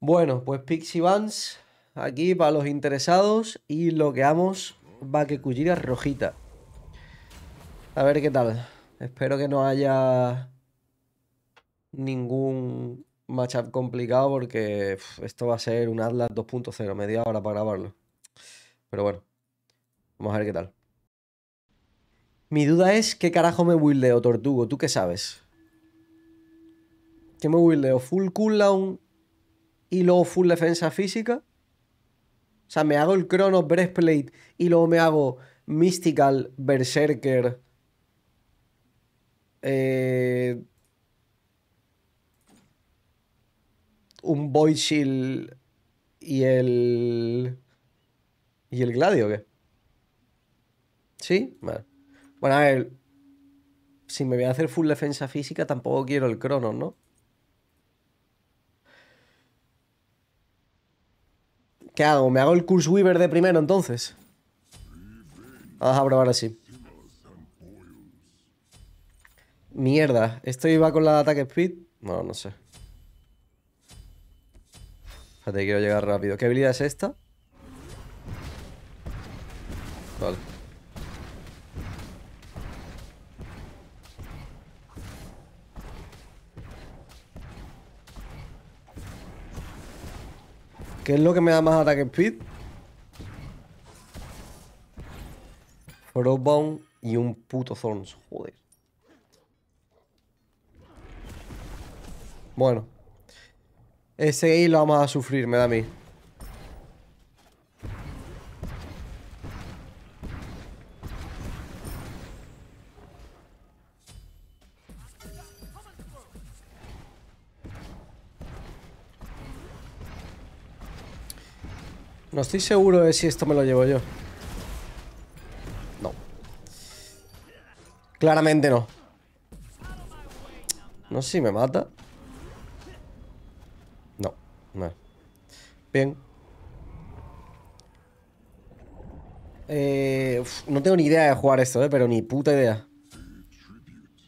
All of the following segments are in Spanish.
Bueno, pues Pixie Vans aquí para los interesados y lo que va que a rojita. A ver qué tal. Espero que no haya ningún matchup complicado porque esto va a ser un Atlas 2.0, media hora para grabarlo. Pero bueno, vamos a ver qué tal. Mi duda es, ¿qué carajo me buildeo, Tortugo? ¿Tú qué sabes? ¿Qué me buildeo? ¿Full cooldown? y luego full defensa física. O sea, me hago el Chrono Breastplate y luego me hago Mystical Berserker. Eh, un Void Shield y el. ¿Y el Gladio qué? ¿Sí? Bueno, a ver. Si me voy a hacer full defensa física, tampoco quiero el Cronos, ¿no? ¿Qué hago? ¿Me hago el Curse Weaver de primero entonces? Vamos a probar así. Mierda, ¿esto iba con la de ataque speed? No, no sé. Espérate, quiero llegar rápido. ¿Qué habilidad es esta? ¿Qué es lo que me da más ataque speed. Frostbound y un puto Thorns. Joder. Bueno. Ese ahí lo vamos a sufrir, me da a mí. No estoy seguro de si esto me lo llevo yo. No. Claramente no. No sé si me mata. No, no. Bien. Eh, no tengo ni idea de jugar esto, eh, pero ni puta idea.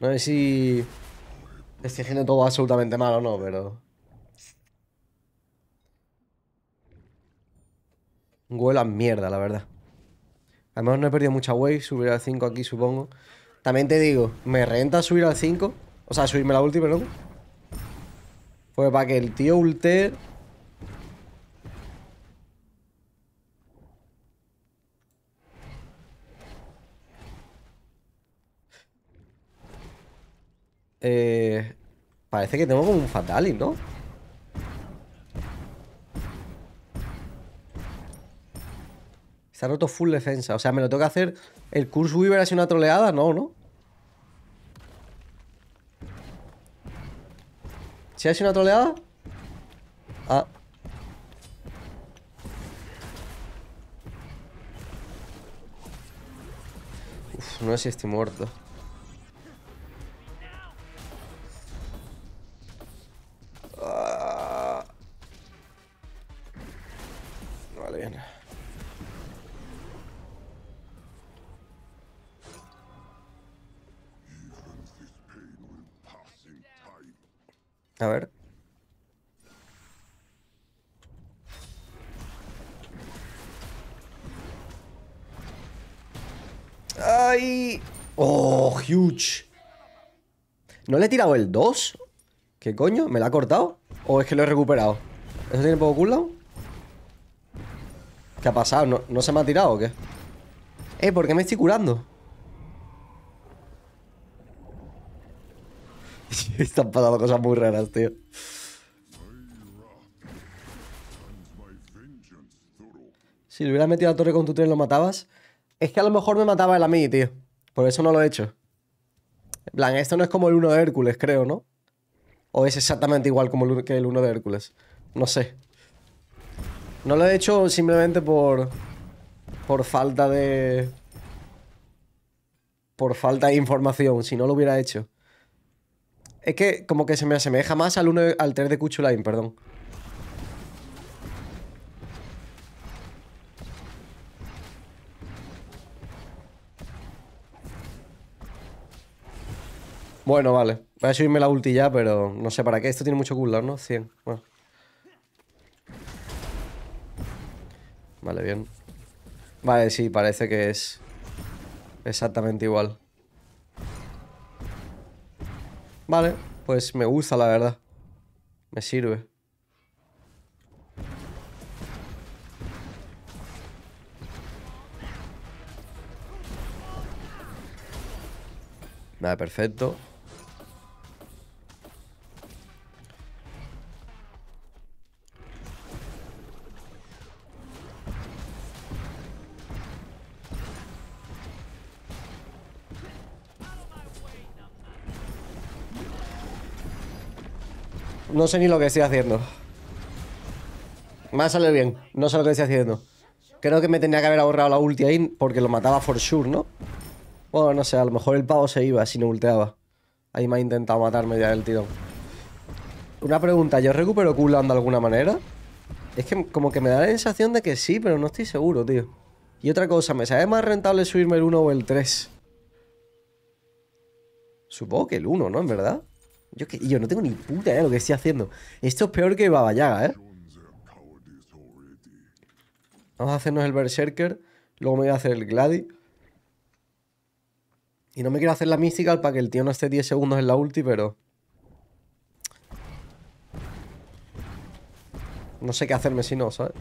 No sé si... Estoy haciendo todo absolutamente mal o no, pero... huela mierda, la verdad. Además, no he perdido mucha wave. Subir al 5 aquí, supongo. También te digo, me renta subir al 5. O sea, subirme la última, perdón Pues para que el tío ulte. Eh, parece que tengo como un fatality, ¿no? Se ha roto full defensa. O sea, ¿me lo tengo que hacer el Curse Weaver sido una troleada? No, ¿no? ¿Sí ha sido una troleada? Ah. Uf, no sé si estoy muerto. Ah. Vale, bien. A ver. ¡Ay! ¡Oh, huge! ¿No le he tirado el 2? ¿Qué coño? ¿Me la ha cortado? ¿O es que lo he recuperado? ¿Eso tiene poco cooldown? ¿Qué ha pasado? ¿No, ¿No se me ha tirado o qué? Eh, ¿por qué me estoy curando? Están pasando cosas muy raras, tío. Si le hubieras metido a la torre con tu tren, lo matabas. Es que a lo mejor me mataba él a mí, tío. Por eso no lo he hecho. En plan, esto no es como el 1 de Hércules, creo, ¿no? O es exactamente igual como el, que el 1 de Hércules. No sé. No lo he hecho simplemente por... Por falta de... Por falta de información. Si no lo hubiera hecho. Es que como que se me asemeja más al, al 3 de Cuchulain, perdón. Bueno, vale. Voy a subirme la ulti ya, pero no sé para qué. Esto tiene mucho cooldown, ¿no? 100. Bueno. Vale, bien. Vale, sí, parece que es exactamente igual. Vale, pues me gusta la verdad. Me sirve. nada perfecto. No sé ni lo que estoy haciendo. Me ha salido bien. No sé lo que estoy haciendo. Creo que me tenía que haber ahorrado la ulti ahí porque lo mataba for sure, ¿no? Bueno, no sé, a lo mejor el pavo se iba si no ulteaba. Ahí me ha intentado matarme ya el tirón. Una pregunta, ¿yo recupero cooldown de alguna manera? Es que como que me da la sensación de que sí, pero no estoy seguro, tío. Y otra cosa, ¿me sabe más rentable subirme el 1 o el 3? Supongo que el 1, ¿no? En verdad. Yo, yo no tengo ni puta idea lo que estoy haciendo. Esto es peor que Baba ¿eh? Vamos a hacernos el Berserker. Luego me voy a hacer el Gladi. Y no me quiero hacer la Mystical para que el tío no esté 10 segundos en la ulti, pero... No sé qué hacerme si no, ¿sabes?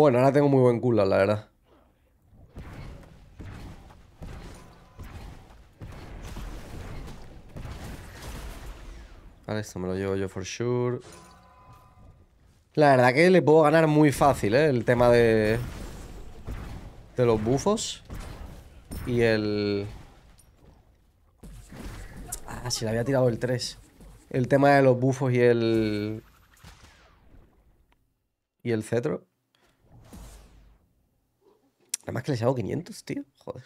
Bueno, ahora tengo muy buen culo, la verdad. Vale, esto me lo llevo yo for sure. La verdad que le puedo ganar muy fácil, ¿eh? El tema de... De los bufos. Y el... Ah, si le había tirado el 3. El tema de los bufos y el... Y el cetro. Además que le hago 500, tío. Joder.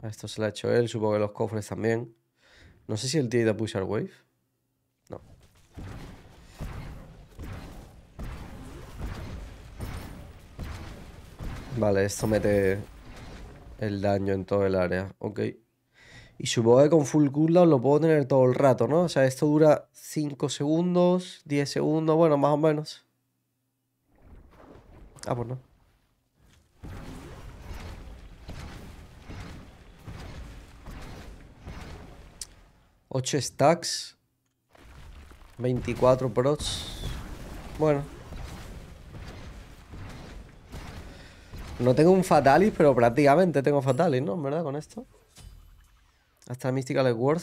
A esto se lo ha hecho él. Supongo que los cofres también. No sé si el tío de a wave. No. Vale, esto mete el daño en todo el área. Ok. Y supongo que con full cooldown lo puedo tener todo el rato, ¿no? O sea, esto dura 5 segundos, 10 segundos, bueno, más o menos. Ah, pues no. 8 stacks. 24 pros. Bueno. No tengo un Fatalis, pero prácticamente tengo Fatalis, ¿no? ¿En verdad? Con esto. Hasta Mystical es worth.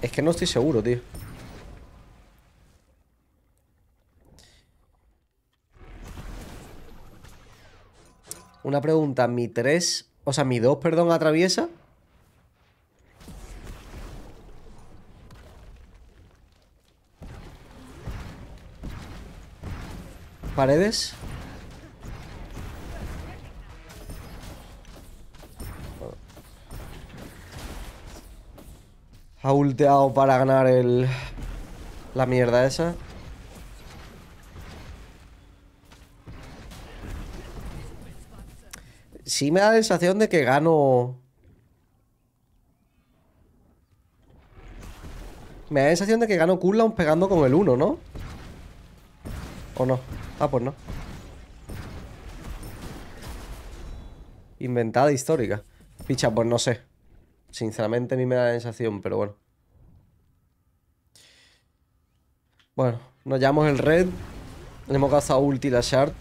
Es que no estoy seguro, tío. Una pregunta, mi 3 o sea, mi 2, perdón, atraviesa. Paredes. Ha ulteado para ganar el... La mierda esa. sí me da la sensación de que gano... Me da la sensación de que gano un pegando con el 1, ¿no? ¿O no? Ah, pues no. Inventada histórica. Picha, pues no sé. Sinceramente a mí me da la sensación, pero bueno. Bueno, nos llamamos el red. Le hemos gastado ulti la shard.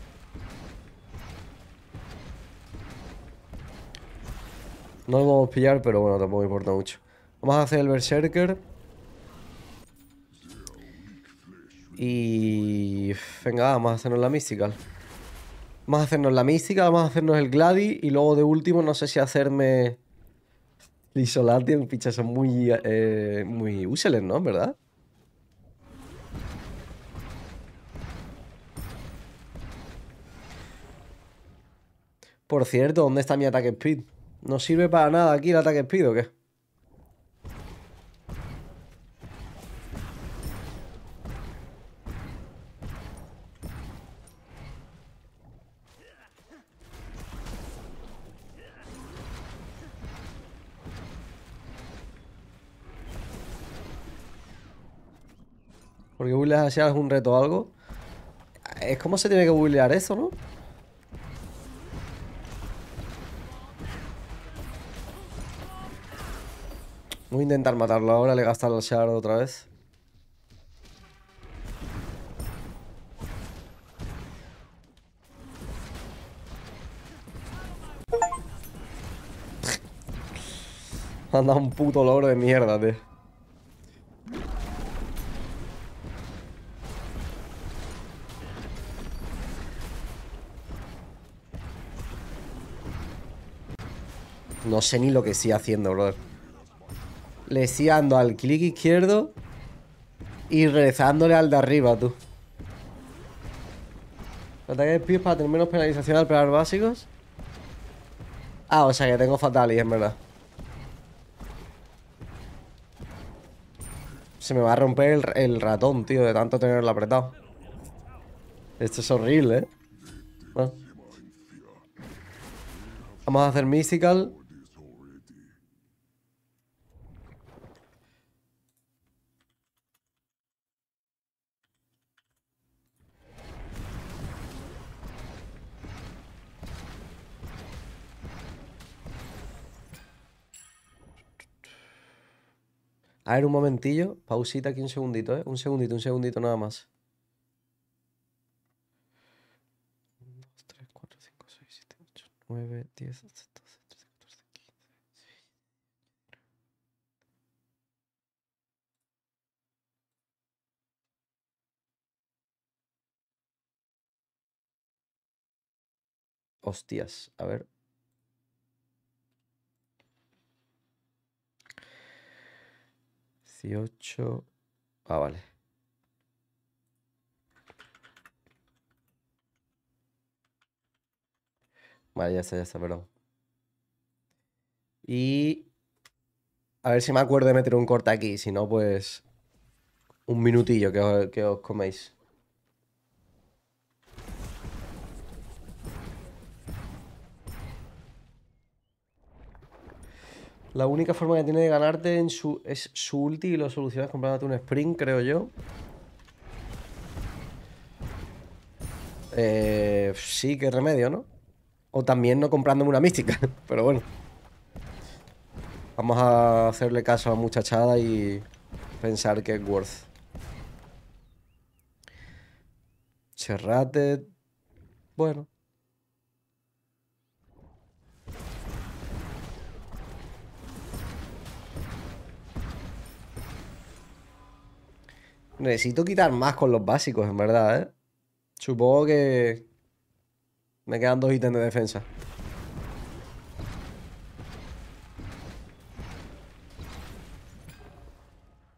No lo vamos a pillar, pero bueno, tampoco importa mucho. Vamos a hacer el Berserker. Y... Venga, vamos a hacernos la Mystical. Vamos a hacernos la Mística, vamos a hacernos el Gladys y luego de último no sé si hacerme... Isolation, pichas son muy... Eh, muy useless, ¿no? ¿Verdad? Por cierto, ¿dónde está mi ataque speed? No sirve para nada aquí el ataque speed, ¿o qué? Porque hacia así algún reto o algo. Es como se tiene que builear eso, ¿no? intentar matarlo ahora, le gastar el shard otra vez. Anda un puto logro de mierda, No sé ni lo que estoy haciendo, brother. Le siando al clic izquierdo y rezándole al de arriba, tú. Ataque pies para tener menos penalización al pegar básicos. Ah, o sea que tengo y en verdad. Se me va a romper el, ratón, tío, de tanto tenerlo apretado. Esto es horrible, ¿eh? Vamos a hacer Mystical. A ver, un momentillo. Pausita aquí un segundito, ¿eh? Un segundito, un segundito nada más. Hostias, a ver. 18. Ah, vale. Vale, ya está, ya está, perdón. Y a ver si me acuerdo de meter un corte aquí, si no, pues un minutillo que que os coméis. La única forma que tiene de ganarte en su, es su ulti y lo solucionas comprándote un sprint, creo yo. Eh, sí, qué remedio, ¿no? O también no comprándome una mística, pero bueno. Vamos a hacerle caso a la muchachada y pensar que es worth. Serrate. Bueno, Necesito quitar más con los básicos, en verdad, ¿eh? Supongo que... Me quedan dos ítems de defensa.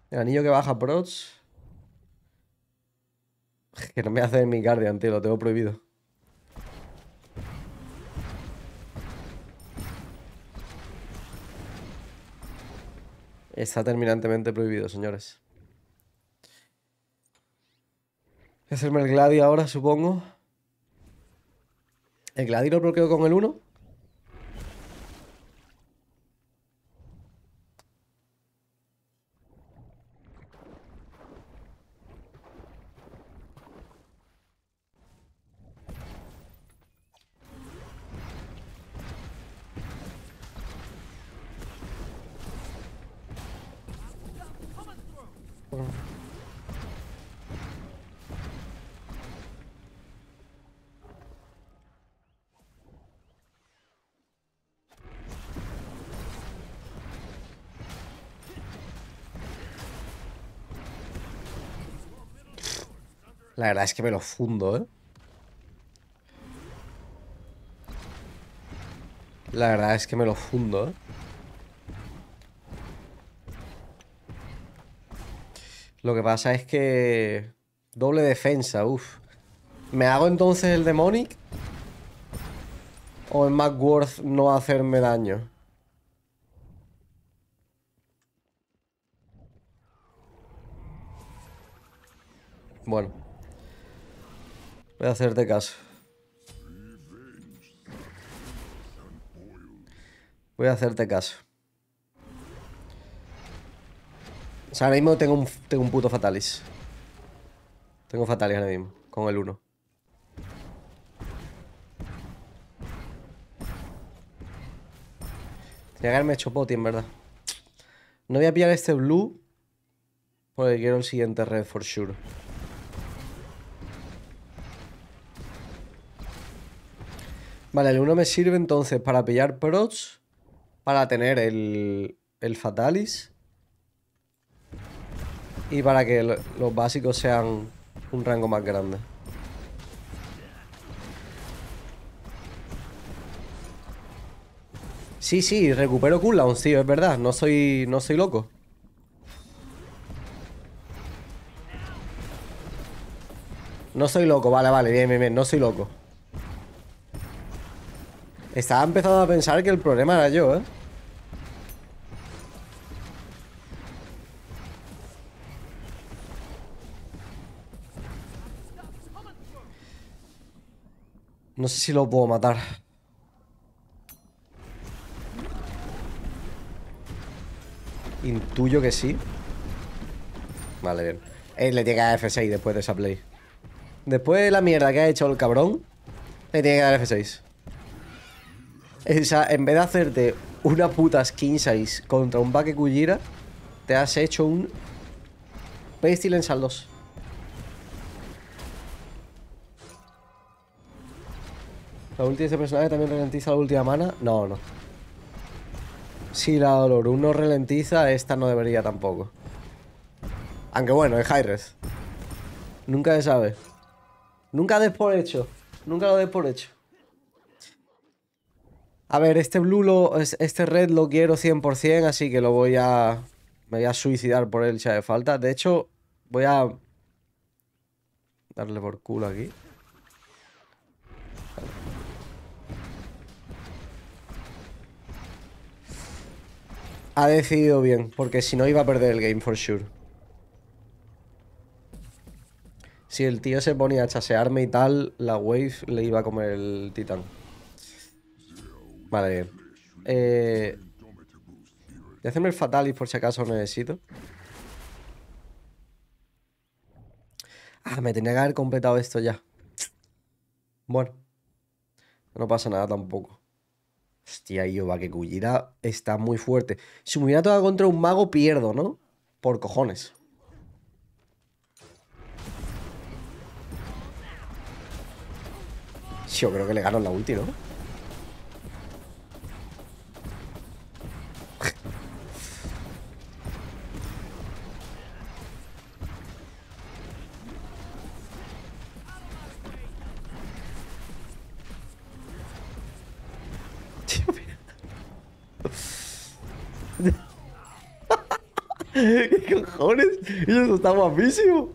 El anillo que baja Prots. Que no me hace mi Guardian, tío. Lo tengo prohibido. Está terminantemente prohibido, señores. Voy hacerme el Gladi ahora, supongo. ¿El Gladi lo bloqueo con el 1? La verdad es que me lo fundo, ¿eh? La verdad es que me lo fundo, ¿eh? Lo que pasa es que... Doble defensa, uff. ¿Me hago entonces el Demonic? ¿O es más no hacerme daño? Bueno. Voy a hacerte caso. Voy a hacerte caso. O sea, ahora mismo tengo un, tengo un puto Fatalis. Tengo Fatalis ahora mismo, con el 1. Tenía que haberme hecho poti, en verdad. No voy a pillar este blue. Porque quiero el siguiente red, for sure. Vale, el 1 me sirve entonces para pillar prots, para tener el, el fatalis y para que los básicos sean un rango más grande. Sí, sí, recupero cooldowns, tío, es verdad, no soy, no soy loco. No soy loco, vale, vale, bien, bien, bien, no soy loco. Estaba empezando a pensar que el problema era yo, ¿eh? No sé si lo puedo matar. Intuyo que sí. Vale, bien. Él eh, le tiene que dar F6 después de esa play. Después de la mierda que ha hecho el cabrón, le tiene que dar F6. O en vez de hacerte una puta skin size contra un baque Kujira, te has hecho un Pestilence al 2. ¿La ulti de este personaje también ralentiza la última mana? No, no. Si la Dolor 1 ralentiza, esta no debería tampoco. Aunque bueno, es high Nunca se sabe. Nunca des por hecho. Nunca lo des por hecho. A ver, este blue, lo, este red lo quiero 100%, así que lo voy a... Me voy a suicidar por él ya de falta. De hecho, voy a... Darle por culo aquí. Ha decidido bien, porque si no iba a perder el game for sure. Si el tío se ponía a chasearme y tal, la wave le iba a comer el titán. Vale, Eh, voy a hacerme el Fatalis por si acaso necesito. Ah, me tenía que haber completado esto ya. Bueno. No pasa nada tampoco. Hostia, Ioba, que Kujira está muy fuerte. Si me hubiera tocado contra un mago, pierdo, ¿no? Por cojones. yo creo que le ganó la ulti, ¿no? ¿Qué cojones? Eso está guapísimo.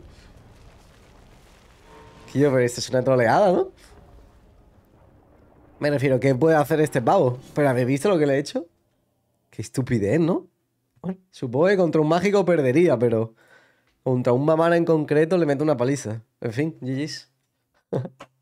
Tío, pero esto es una troleada, ¿no? Me refiero, ¿qué puede hacer este pavo? ¿Pero habéis visto lo que le he hecho? Qué estupidez, ¿no? supongo que contra un mágico perdería, pero... Contra un mamá en concreto le meto una paliza. En fin, GG's.